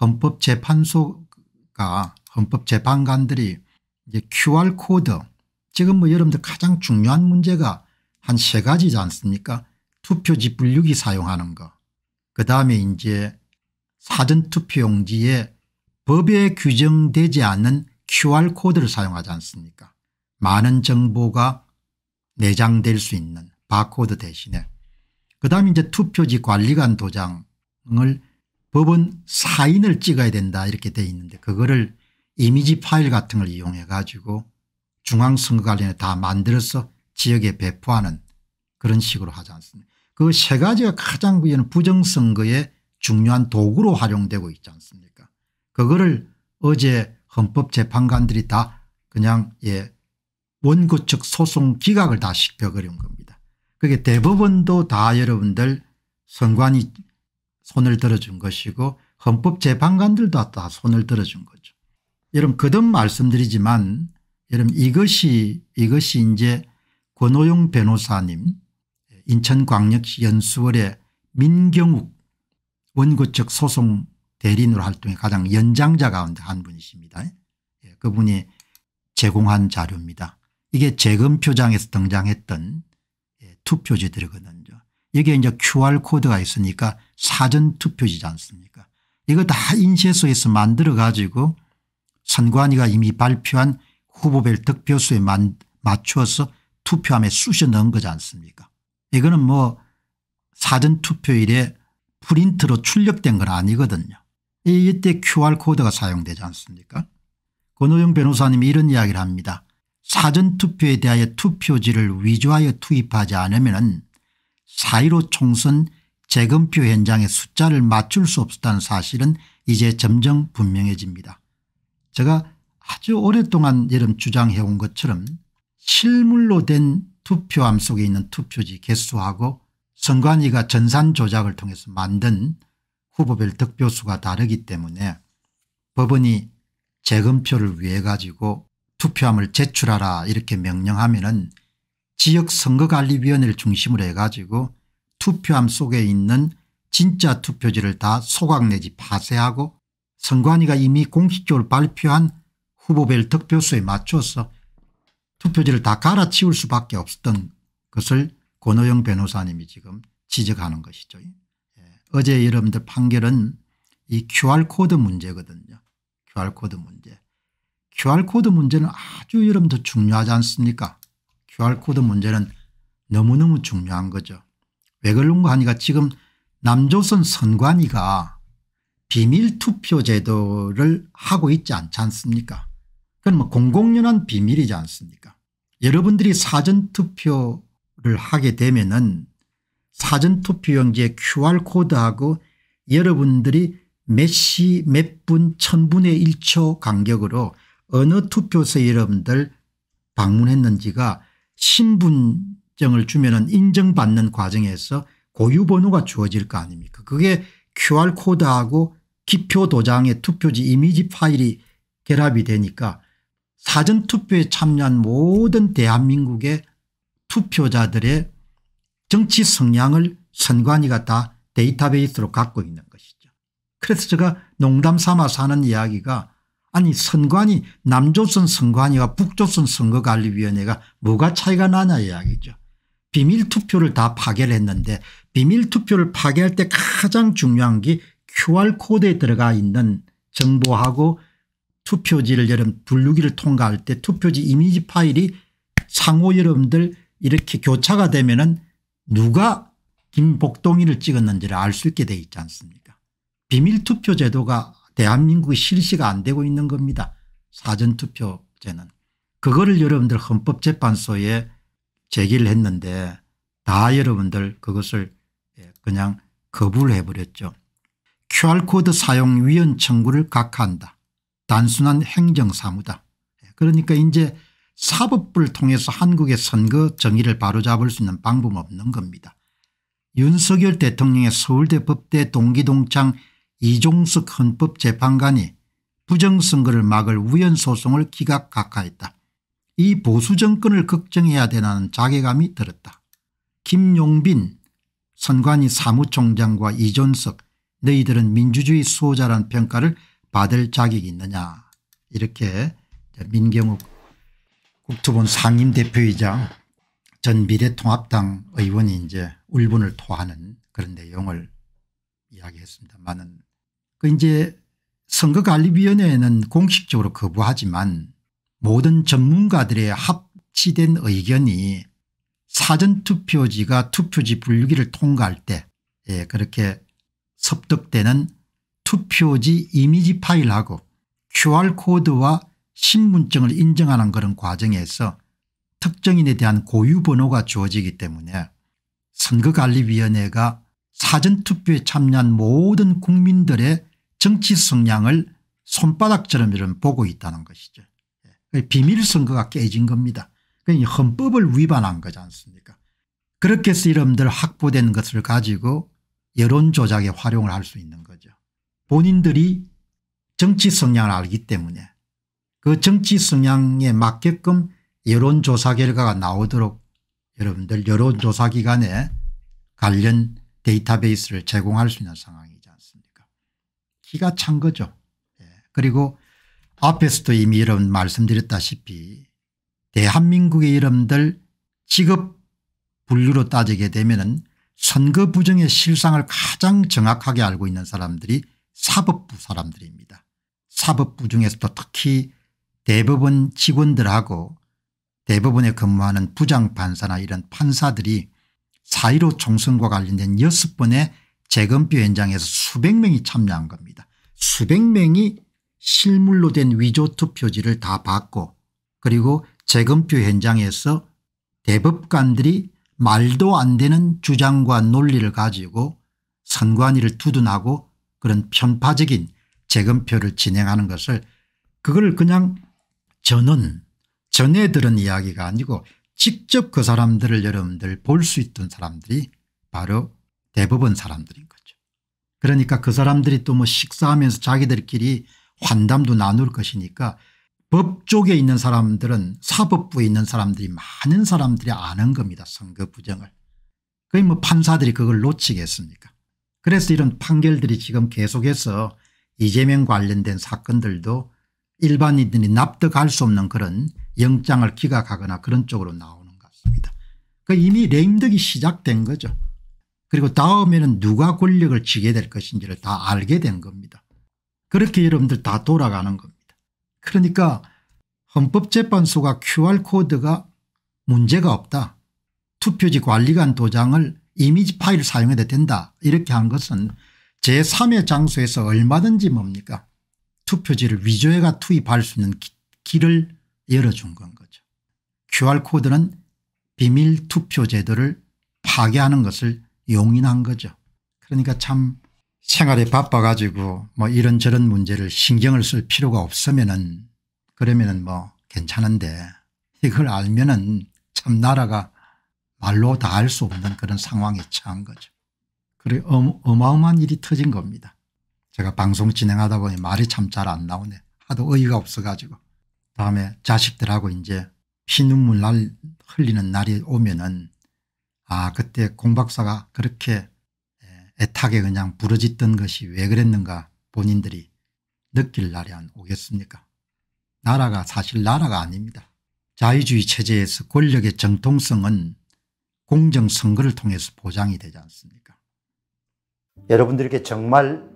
헌법재판소가 헌법재판관들이 이제 QR코드 지금 뭐 여러분들 가장 중요한 문제가 한 세 가지지 않습니까 투표지 분류기 사용하는 거 그다음에 이제 사전투표용지에 법에 규정되지 않는 QR코드를 사용하지 않습니까 많은 정보가 내장될 수 있는 바코드 대신에 그다음에 이제 투표지 관리관 도장을 법은 사인을 찍어야 된다 이렇게 돼 있는데 그거를 이미지 파일 같은 걸 이용해 가지고 중앙선거관리에 다 만들어서 지역에 배포하는 그런 식으로 하지 않습니까 그 세 가지가 가장 부정선거의 중요한 도구로 활용되고 있지 않습니까 그거를 어제 헌법재판관들이 다 그냥 예 원고 측 소송 기각을 다 시켜버린 겁니다. 그게 대법원도 다 여러분들 선관위 손을 들어준 것이고 헌법재판관들도 다 손을 들어준 거죠. 여러분 거듭 말씀드리지만 여러분 이것이 이것이 이제 권호용 변호사님 인천광역시 연수월의 민경욱 원고 측 소송 대리인으로 활동해 가장 연장자 가운데 한 분이십니다. 예, 그분이 제공한 자료입니다. 이게 재검표장에서 등장했던 예, 투표지들이거든요. 여기에 이제 QR코드가 있으니까 사전투표지지 않습니까 이거 다 인쇄소에서 만들어 가지고 선관위가 이미 발표한 후보별 득표수에 맞추서 투표함에 쑤셔 넣은 거지 않습니까 이거는 뭐 사전투표일에 프린트로 출력된 건 아니거든요. 이때 QR코드가 사용되지 않습니까 권호영 변호사님이 이런 이야기를 합니다. 사전투표에 대하여 투표지를 위조하여 투입하지 않으면 4.15 총선 재검표 현장의 숫자를 맞출 수 없었다는 사실은 이제 점점 분명해집니다. 제가 아주 오랫동안 여름 주장해온 것처럼 실물로 된 투표함 속에 있는 투표지 개수하고 선관위가 전산 조작을 통해서 만든 후보별 득표수가 다르기 때문에 법원이 재검표를 위해 가지고 투표함을 제출하라 이렇게 명령하면 은 지역선거관리위원회를 중심으로 해가지고 투표함 속에 있는 진짜 투표지를 다 소각 내지 파쇄하고 선관위가 이미 공식적으로 발표한 후보별 득표수에 맞춰서 투표지를 다 갈아치울 수밖에 없었던 것을 권호영 변호사님이 지금 지적하는 것이죠. 예. 어제 여러분들 판결은 이 QR코드 문제거든요. QR코드 문제. QR코드 문제는 아주 여러분들 중요하지 않습니까 QR코드 문제는 너무너무 중요한 거죠. 왜 그런가 하니까 지금 남조선 선관위가 비밀투표 제도를 하고 있지 않지 않습니까 그건 뭐 공공연한 비밀이지 않습니까 여러분들이 사전투표를 하게 되면 은 사전투표용지에 QR코드하고 여러분들이 몇 시 몇분 천분의 1초 간격으로 어느 투표소 여러분들 방문했는지가 신분증을 주면은 인정받는 과정에서 고유번호가 주어질 거 아닙니까 그게 QR코드하고 기표 도장의 투표지 이미지 파일이 결합이 되니까 사전투표에 참여한 모든 대한민국의 투표자들의 정치 성향을 선관위가 다 데이터베이스로 갖고 있는 것이죠. 그래서 제가 농담 삼아서 는 이야기가 아니 선관위 남조선 선관위와 북조선 선거관리위원회가 뭐가 차이가 나냐 이야기죠. 비밀투표를 다 파괴를 했는데 비밀투표를 파괴할 때 가장 중요한 게 QR코드에 들어가 있는 정보하고 투표지를 여러분 분류기를 통과할 때 투표지 이미지 파일이 상호 여러분들 이렇게 교차가 되면 은 누가 김복동이를 찍었는지를 알 수 있게 돼 있지 않습니까 비밀투표 제도가 대한민국이 실시가 안 되고 있는 겁니다. 사전투표제는. 그거를 여러분들 헌법재판소에 제기를 했는데 다 여러분들 그것을 예, 그냥 거부를 해버렸죠. QR코드 사용 위원 청구를 각하한다. 단순한 행정사무다. 예, 그러니까 이제 사법부를 통해서 한국의 선거 정의를 바로잡을 수 있는 방법은 없는 겁니다. 윤석열 대통령의 서울대 법대 동기동창 이종석 헌법재판관이 부정선거를 막을 우연소송을 기각 각하했다. 이 보수 정권을 걱정해야 되는 나 자괴감이 들었다. 김용빈 선관위 사무총장과 이종석 너희들은 민주주의 수호자란 평가를 받을 자격이 있느냐 이렇게 민경욱 국토본 상임대표이자 전 미래통합당 의원이 이제 울분을 토하는 그런 내용을 이야기했습니다만은 그 이제 선거관리위원회는 공식적으로 거부하지만 모든 전문가들의 합치된 의견이 사전투표지가 투표지 분류기를 통과할 때 예, 그렇게 섭득되는 투표지 이미지 파일하고 QR코드와 신분증을 인정하는 그런 과정에서 특정인에 대한 고유번호가 주어지기 때문에 선거관리위원회가 사전투표에 참여한 모든 국민들의 정치 성향을 손바닥처럼 이런 보고 있다는 것이죠. 예. 비밀선거가 깨진 겁니다. 헌법을 위반한 거지 않습니까 그렇게 해서 이름들 확보된 것을 가지고 여론조작에 활용을 할 수 있는 거죠. 본인들이 정치 성향을 알기 때문에 그 정치 성향에 맞게끔 여론조사 결과가 나오도록 여러분들 여론조사기관에 관련 데이터베이스를 제공할 수 있는 상황이지 않습니까 기가 찬 거죠. 예. 그리고 앞에서도 이미 이런 말씀드렸다시피 대한민국의 이름들 직업 분류로 따지게 되면 은 선거 부정의 실상을 가장 정확하게 알고 있는 사람들이 사법부 사람들입니다. 사법부 중에서도 특히 대법원 직원들하고 대법원에 근무하는 부장판사나 이런 판사들이 4.15 총선과 관련된 6번의 재검표 현장에서 수백 명이 참여한 겁니다. 수백 명이 실물로 된 위조 투표지를 다 받고 그리고 재검표 현장에서 대법관들이 말도 안 되는 주장과 논리를 가지고 선관위를 투둔하고 그런 편파적인 재검표를 진행하는 것을 그걸 그냥 저는 전에 들은 이야기가 아니고 직접 그 사람들을 여러분들 볼 수 있던 사람들이 바로 대법원 사람들인 거죠. 그러니까 그 사람들이 또 뭐 식사하면서 자기들끼리 환담도 나눌 것이니까 법 쪽에 있는 사람들은 사법부에 있는 사람들이 많은 사람들이 아는 겁니다. 선거 부정을. 거의 뭐 판사들이 그걸 놓치겠습니까 그래서 이런 판결들이 지금 계속해서 이재명 관련된 사건들도 일반인들이 납득할 수 없는 그런 영장을 기각하거나 그런 쪽으로 나오는 것 같습니다. 그 이미 레임덕이 시작된 거죠. 그리고 다음에는 누가 권력을 쥐게 될 것인지를 다 알게 된 겁니다. 그렇게 여러분들 다 돌아가는 겁니다. 그러니까 헌법재판소가 QR코드가 문제가 없다. 투표지 관리관 도장을 이미지 파일 사용해도 된다. 이렇게 한 것은 제3의 장소에서 얼마든지 뭡니까 투표지를 위조해가 투입할 수 있는 기, 길을 열어준 건 거죠. QR코드는 비밀 투표 제도를 파괴하는 것을 용인한 거죠. 그러니까 참 생활에 바빠가지고 뭐 이런저런 문제를 신경을 쓸 필요가 없으면은 그러면은 뭐 괜찮은데 이걸 알면은 참 나라가 말로 다알수 없는 그런 상황에 처한 거죠. 그리고 어마어마한 일이 터진 겁니다. 제가 방송 진행하다 보니 말이 참 잘 안 나오네. 하도 어이가 없어가지고. 다음에 자식들하고 이제 피눈물 날 흘리는 날이 오면은 아 그때 공박사가 그렇게 애타게 그냥 부러짖던 것이 왜 그랬는가 본인들이 느낄 날이 안 오겠습니까 나라가 사실 나라가 아닙니다. 자유주의 체제에서 권력의 정통성은 공정선거를 통해서 보장이 되지 않습니까 여러분들께 정말